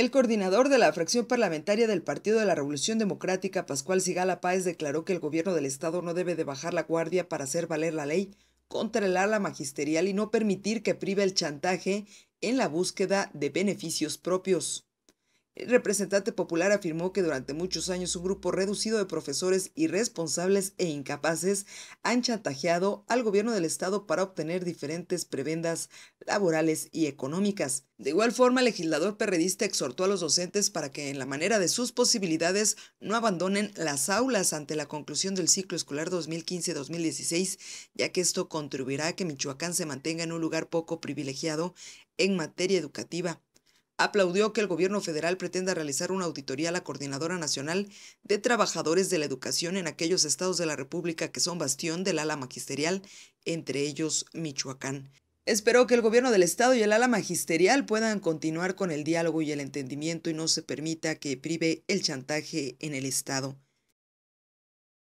El coordinador de la fracción parlamentaria del Partido de la Revolución Democrática, Pascual Sigala Páez, declaró que el gobierno del Estado no debe de bajar la guardia para hacer valer la ley, controlar la magisterial y no permitir que prive el chantaje en la búsqueda de beneficios propios. El representante popular afirmó que durante muchos años un grupo reducido de profesores irresponsables e incapaces han chantajeado al gobierno del estado para obtener diferentes prebendas laborales y económicas. De igual forma, el legislador perredista exhortó a los docentes para que, en la manera de sus posibilidades, no abandonen las aulas ante la conclusión del ciclo escolar 2015-2016, ya que esto contribuirá a que Michoacán se mantenga en un lugar poco privilegiado en materia educativa aplaudió que el gobierno federal pretenda realizar una auditoría a la Coordinadora Nacional de Trabajadores de la Educación en aquellos estados de la República que son bastión del ala magisterial, entre ellos Michoacán. Esperó que el gobierno del estado y el ala magisterial puedan continuar con el diálogo y el entendimiento y no se permita que prive el chantaje en el estado.